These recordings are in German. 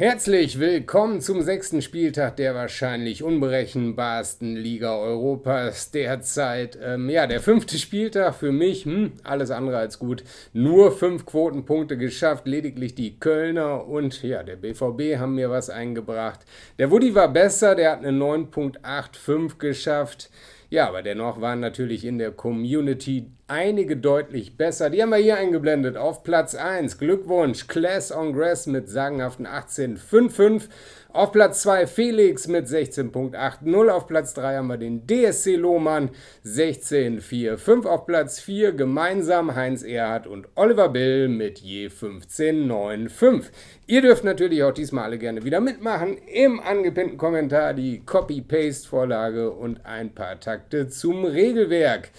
Herzlich willkommen zum sechsten Spieltag der wahrscheinlich unberechenbarsten Liga Europas derzeit. Ähm, ja, der fünfte Spieltag für mich, hm, alles andere als gut. Nur fünf Quotenpunkte geschafft, lediglich die Kölner und ja, der BVB haben mir was eingebracht. Der Woody war besser, der hat eine 9.85 geschafft. Ja, aber dennoch waren natürlich in der Community einige deutlich besser. Die haben wir hier eingeblendet auf Platz 1. Glückwunsch, Class on Grass mit sagenhaften 18,55. Auf Platz 2 Felix mit 16.80. Auf Platz 3 haben wir den DSC Lohmann 16.45. Auf Platz 4 gemeinsam Heinz Erhardt und Oliver Bill mit je 15.95. Ihr dürft natürlich auch diesmal alle gerne wieder mitmachen. Im angepinnten Kommentar die Copy-Paste-Vorlage und ein paar Takte zum Regelwerk.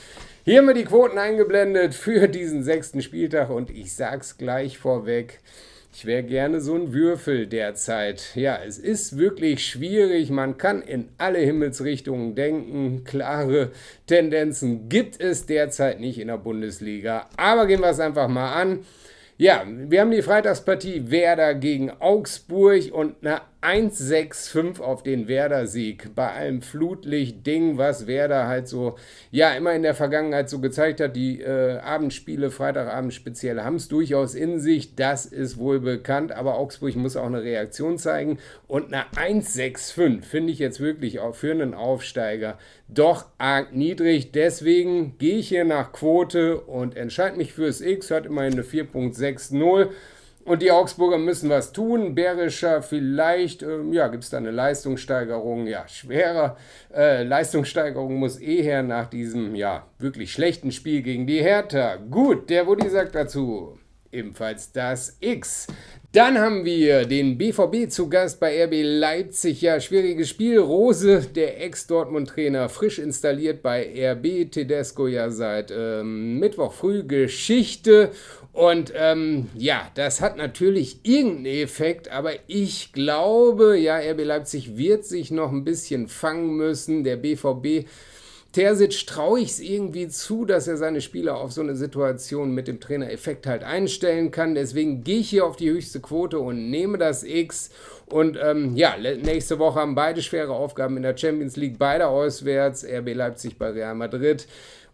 Hier haben wir die Quoten eingeblendet für diesen sechsten Spieltag und ich sag's gleich vorweg. Ich wäre gerne so ein Würfel derzeit. Ja, es ist wirklich schwierig. Man kann in alle Himmelsrichtungen denken. Klare Tendenzen gibt es derzeit nicht in der Bundesliga. Aber gehen wir es einfach mal an. Ja, wir haben die Freitagspartie Werder gegen Augsburg und eine 1,65 auf den Werder-Sieg. Bei allem Flutlicht-Ding, was Werder halt so, ja, immer in der Vergangenheit so gezeigt hat, die äh, Abendspiele, Freitagabend speziell, haben es durchaus in sich. Das ist wohl bekannt, aber Augsburg muss auch eine Reaktion zeigen. Und eine 1,65 finde ich jetzt wirklich auch für einen Aufsteiger doch arg niedrig. Deswegen gehe ich hier nach Quote und entscheide mich fürs X, hat immerhin eine 4,60. Und die Augsburger müssen was tun. Bärischer vielleicht, ähm, ja, gibt es da eine Leistungssteigerung? Ja, schwerer. Äh, Leistungssteigerung muss eh her nach diesem, ja, wirklich schlechten Spiel gegen die Hertha. Gut, der Woody sagt dazu ebenfalls das X. Dann haben wir den BVB zu Gast bei RB Leipzig. Ja, schwieriges Spiel. Rose, der Ex-Dortmund-Trainer, frisch installiert bei RB. Tedesco ja seit ähm, Mittwoch früh Geschichte. Und ähm, ja, das hat natürlich irgendeinen Effekt, aber ich glaube, ja, RB Leipzig wird sich noch ein bisschen fangen müssen. Der BVB Terzic traue ich es irgendwie zu, dass er seine Spieler auf so eine Situation mit dem Trainereffekt halt einstellen kann. Deswegen gehe ich hier auf die höchste Quote und nehme das X. Und ähm, ja, nächste Woche haben beide schwere Aufgaben in der Champions League, beide auswärts. RB Leipzig bei Real Madrid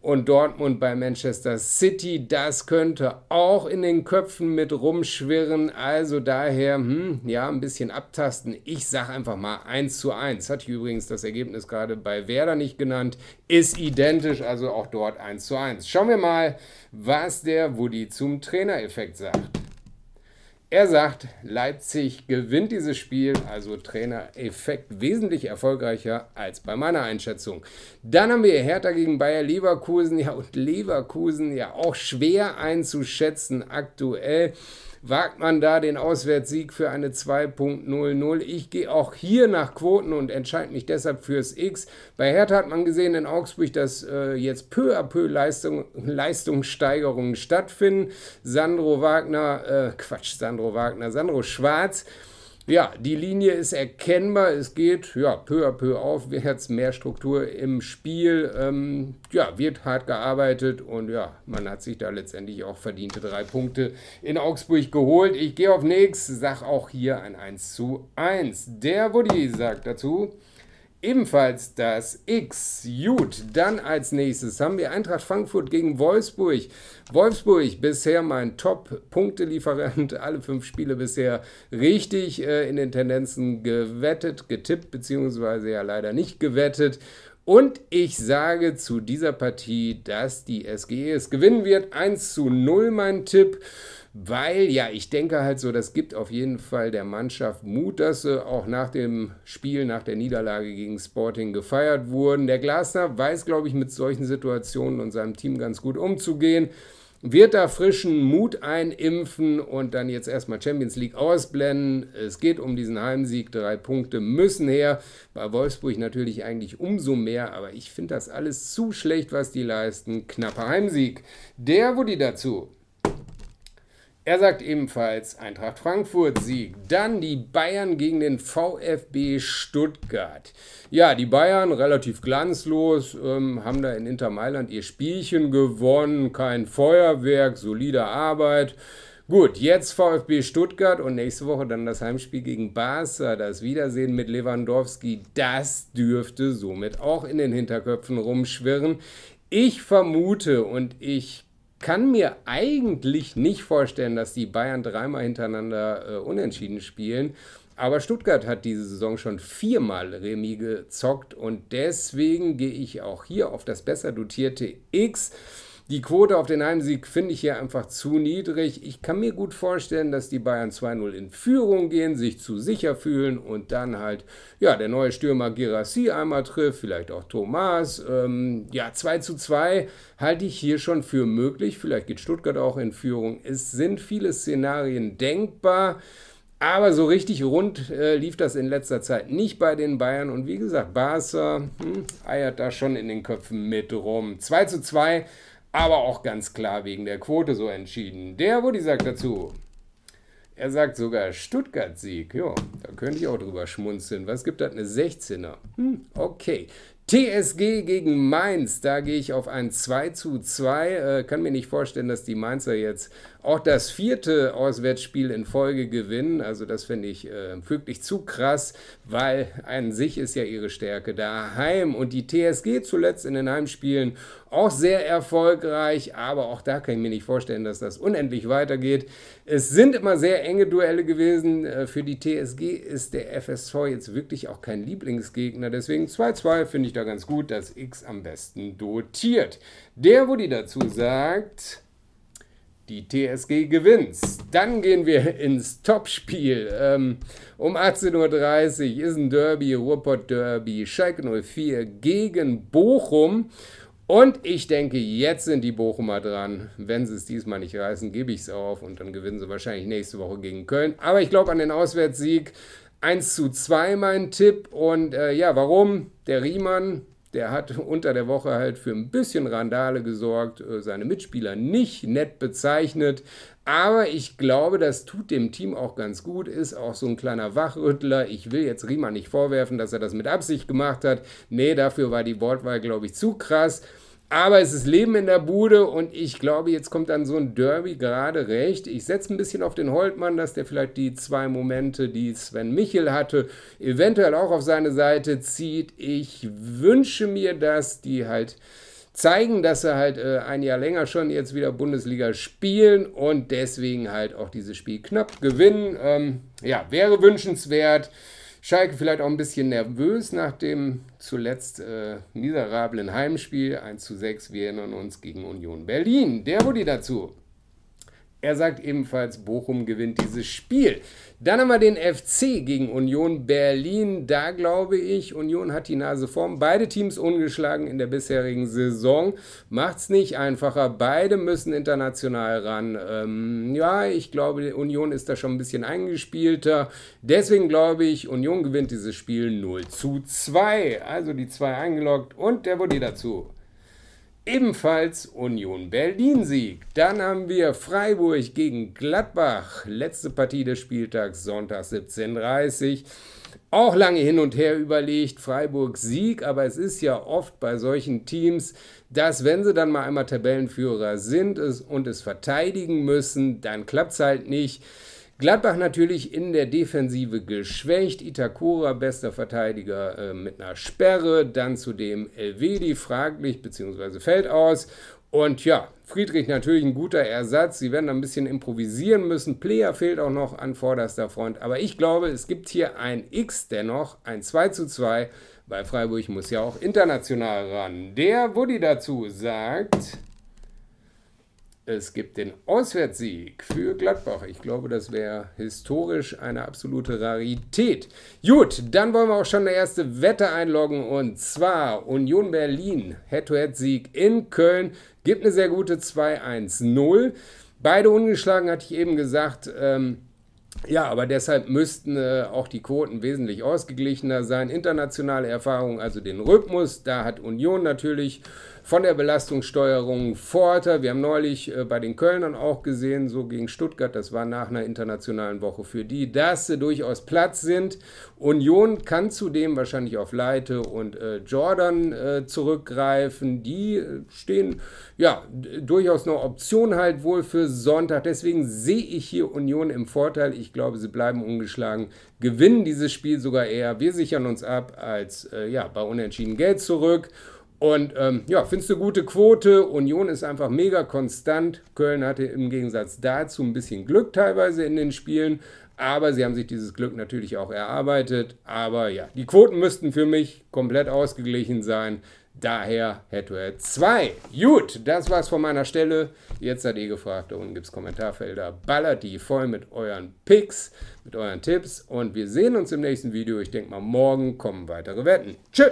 und Dortmund bei Manchester City. Das könnte auch in den Köpfen mit rumschwirren. Also daher, hm, ja, ein bisschen abtasten. Ich sage einfach mal 1 zu 1. Hatte ich übrigens das Ergebnis gerade bei Werder nicht genannt. Ist identisch, also auch dort 1 zu 1. Schauen wir mal, was der Woody zum Trainereffekt sagt. Er sagt, Leipzig gewinnt dieses Spiel, also Trainereffekt wesentlich erfolgreicher als bei meiner Einschätzung. Dann haben wir Hertha gegen Bayer Leverkusen, ja und Leverkusen ja auch schwer einzuschätzen aktuell wagt man da den Auswärtssieg für eine 2.00. Ich gehe auch hier nach Quoten und entscheide mich deshalb fürs X. Bei Hertha hat man gesehen in Augsburg, dass äh, jetzt peu à peu Leistung, Leistungssteigerungen stattfinden. Sandro Wagner, äh, Quatsch, Sandro Wagner, Sandro Schwarz ja, die Linie ist erkennbar. Es geht ja, peu à peu auf. Wir jetzt mehr Struktur im Spiel. Ähm, ja, wird hart gearbeitet und ja, man hat sich da letztendlich auch verdiente drei Punkte in Augsburg geholt. Ich gehe auf nichts, sag auch hier ein 1 zu 1. Der Woody sagt dazu ebenfalls das X. Gut, dann als nächstes haben wir Eintracht Frankfurt gegen Wolfsburg. Wolfsburg bisher mein Top-Punktelieferant, alle fünf Spiele bisher richtig äh, in den Tendenzen gewettet, getippt, beziehungsweise ja leider nicht gewettet. Und ich sage zu dieser Partie, dass die SGE es gewinnen wird. 1 zu 0 mein Tipp weil ja, ich denke halt so, das gibt auf jeden Fall der Mannschaft Mut, dass sie auch nach dem Spiel, nach der Niederlage gegen Sporting gefeiert wurden. Der Glasner weiß, glaube ich, mit solchen Situationen und seinem Team ganz gut umzugehen. Wird da frischen Mut einimpfen und dann jetzt erstmal Champions League ausblenden. Es geht um diesen Heimsieg, drei Punkte müssen her. Bei Wolfsburg natürlich eigentlich umso mehr, aber ich finde das alles zu schlecht, was die leisten. Knapper Heimsieg. Der Woody dazu. Er sagt ebenfalls Eintracht Frankfurt Sieg. Dann die Bayern gegen den VfB Stuttgart. Ja, die Bayern relativ glanzlos, ähm, haben da in Inter Mailand ihr Spielchen gewonnen. Kein Feuerwerk, solide Arbeit. Gut, jetzt VfB Stuttgart und nächste Woche dann das Heimspiel gegen Barca. Das Wiedersehen mit Lewandowski, das dürfte somit auch in den Hinterköpfen rumschwirren. Ich vermute und ich kann mir eigentlich nicht vorstellen, dass die Bayern dreimal hintereinander äh, unentschieden spielen. Aber Stuttgart hat diese Saison schon viermal Remis gezockt und deswegen gehe ich auch hier auf das besser dotierte X. Die Quote auf den Heimsieg finde ich hier einfach zu niedrig. Ich kann mir gut vorstellen, dass die Bayern 2-0 in Führung gehen, sich zu sicher fühlen und dann halt, ja, der neue Stürmer Gerassi einmal trifft, vielleicht auch Thomas. Ähm, ja, 2 zu 2 halte ich hier schon für möglich. Vielleicht geht Stuttgart auch in Führung. Es sind viele Szenarien denkbar. Aber so richtig rund äh, lief das in letzter Zeit nicht bei den Bayern. Und wie gesagt, Barca hm, eiert da schon in den Köpfen mit rum. 2 zu 2 aber auch ganz klar wegen der Quote so entschieden. Der Woody sagt dazu. Er sagt sogar Stuttgart-Sieg. Da könnte ich auch drüber schmunzeln. Was gibt das? Eine 16er. Hm, okay. TSG gegen Mainz, da gehe ich auf ein 2 zu 2. Äh, kann mir nicht vorstellen, dass die Mainzer jetzt auch das vierte Auswärtsspiel in Folge gewinnen. Also das finde ich äh, wirklich zu krass, weil an sich ist ja ihre Stärke daheim. Und die TSG zuletzt in den Heimspielen auch sehr erfolgreich, aber auch da kann ich mir nicht vorstellen, dass das unendlich weitergeht. Es sind immer sehr enge Duelle gewesen. Äh, für die TSG ist der FSV jetzt wirklich auch kein Lieblingsgegner, deswegen 2-2 finde ich da ganz gut, dass X am besten dotiert. Der Woody dazu sagt, die TSG gewinnt. Dann gehen wir ins Topspiel. Ähm, um 18.30 Uhr ist ein Derby, Ruhrpott-Derby, Schalke 04 gegen Bochum. Und ich denke, jetzt sind die Bochumer dran. Wenn sie es diesmal nicht reißen, gebe ich es auf und dann gewinnen sie wahrscheinlich nächste Woche gegen Köln. Aber ich glaube an den Auswärtssieg. 1 zu 2 mein Tipp. Und äh, ja, warum? Der Riemann der hat unter der Woche halt für ein bisschen Randale gesorgt, äh, seine Mitspieler nicht nett bezeichnet. Aber ich glaube, das tut dem Team auch ganz gut, ist auch so ein kleiner Wachrüttler. Ich will jetzt Riemann nicht vorwerfen, dass er das mit Absicht gemacht hat. Nee, dafür war die Wortwahl, glaube ich, zu krass. Aber es ist Leben in der Bude und ich glaube, jetzt kommt dann so ein Derby gerade recht. Ich setze ein bisschen auf den Holtmann, dass der vielleicht die zwei Momente, die Sven Michel hatte, eventuell auch auf seine Seite zieht. Ich wünsche mir, dass die halt zeigen, dass sie halt äh, ein Jahr länger schon jetzt wieder Bundesliga spielen und deswegen halt auch dieses Spiel knapp gewinnen. Ähm, ja, wäre wünschenswert. Schalke vielleicht auch ein bisschen nervös nach dem zuletzt äh, miserablen Heimspiel 1 zu 6. Wir erinnern uns gegen Union Berlin. Der Woody dazu. Er sagt ebenfalls, Bochum gewinnt dieses Spiel. Dann haben wir den FC gegen Union Berlin. Da glaube ich, Union hat die Nase vorn. Beide Teams ungeschlagen in der bisherigen Saison. Macht's nicht einfacher. Beide müssen international ran. Ähm, ja, ich glaube, Union ist da schon ein bisschen eingespielter. Deswegen glaube ich, Union gewinnt dieses Spiel 0 zu 2. Also die 2 eingeloggt und der Body dazu ebenfalls Union Berlin Sieg. Dann haben wir Freiburg gegen Gladbach. Letzte Partie des Spieltags, Sonntag 17.30 Uhr. Auch lange hin und her überlegt, Freiburg Sieg, aber es ist ja oft bei solchen Teams, dass wenn sie dann mal einmal Tabellenführer sind und es verteidigen müssen, dann klappt es halt nicht. Gladbach natürlich in der Defensive geschwächt. Itakura, bester Verteidiger äh, mit einer Sperre. Dann zudem Elvedi, fraglich, beziehungsweise fällt aus. Und ja, Friedrich natürlich ein guter Ersatz. Sie werden ein bisschen improvisieren müssen. Player fehlt auch noch an vorderster Front. Aber ich glaube, es gibt hier ein X dennoch, ein 2 zu 2. Bei Freiburg muss ja auch international ran. Der Woody dazu sagt. Es gibt den Auswärtssieg für Gladbach. Ich glaube, das wäre historisch eine absolute Rarität. Gut, dann wollen wir auch schon eine erste Wette einloggen. Und zwar Union Berlin, Head-to-Head-Sieg in Köln. Gibt eine sehr gute 2-1-0. Beide ungeschlagen, hatte ich eben gesagt. Ähm, ja, aber deshalb müssten äh, auch die Quoten wesentlich ausgeglichener sein. Internationale Erfahrung, also den Rhythmus, da hat Union natürlich von der Belastungssteuerung Vorteil. Wir haben neulich äh, bei den Kölnern auch gesehen, so gegen Stuttgart, das war nach einer internationalen Woche für die, dass sie durchaus Platz sind. Union kann zudem wahrscheinlich auf Leite und äh, Jordan äh, zurückgreifen. Die äh, stehen ja durchaus eine Option halt wohl für Sonntag. Deswegen sehe ich hier Union im Vorteil. Ich ich glaube, sie bleiben ungeschlagen, gewinnen dieses Spiel sogar eher. Wir sichern uns ab als äh, ja, bei Unentschieden Geld zurück. Und ähm, ja, findest du gute Quote. Union ist einfach mega konstant. Köln hatte im Gegensatz dazu ein bisschen Glück teilweise in den Spielen. Aber sie haben sich dieses Glück natürlich auch erarbeitet. Aber ja, die Quoten müssten für mich komplett ausgeglichen sein. Daher Head-to-Head 2. Gut, das war's von meiner Stelle. Jetzt seid ihr gefragt. Da unten gibt's Kommentarfelder. Ballert die voll mit euren Picks, mit euren Tipps. Und wir sehen uns im nächsten Video. Ich denke mal, morgen kommen weitere Wetten. Tschüss.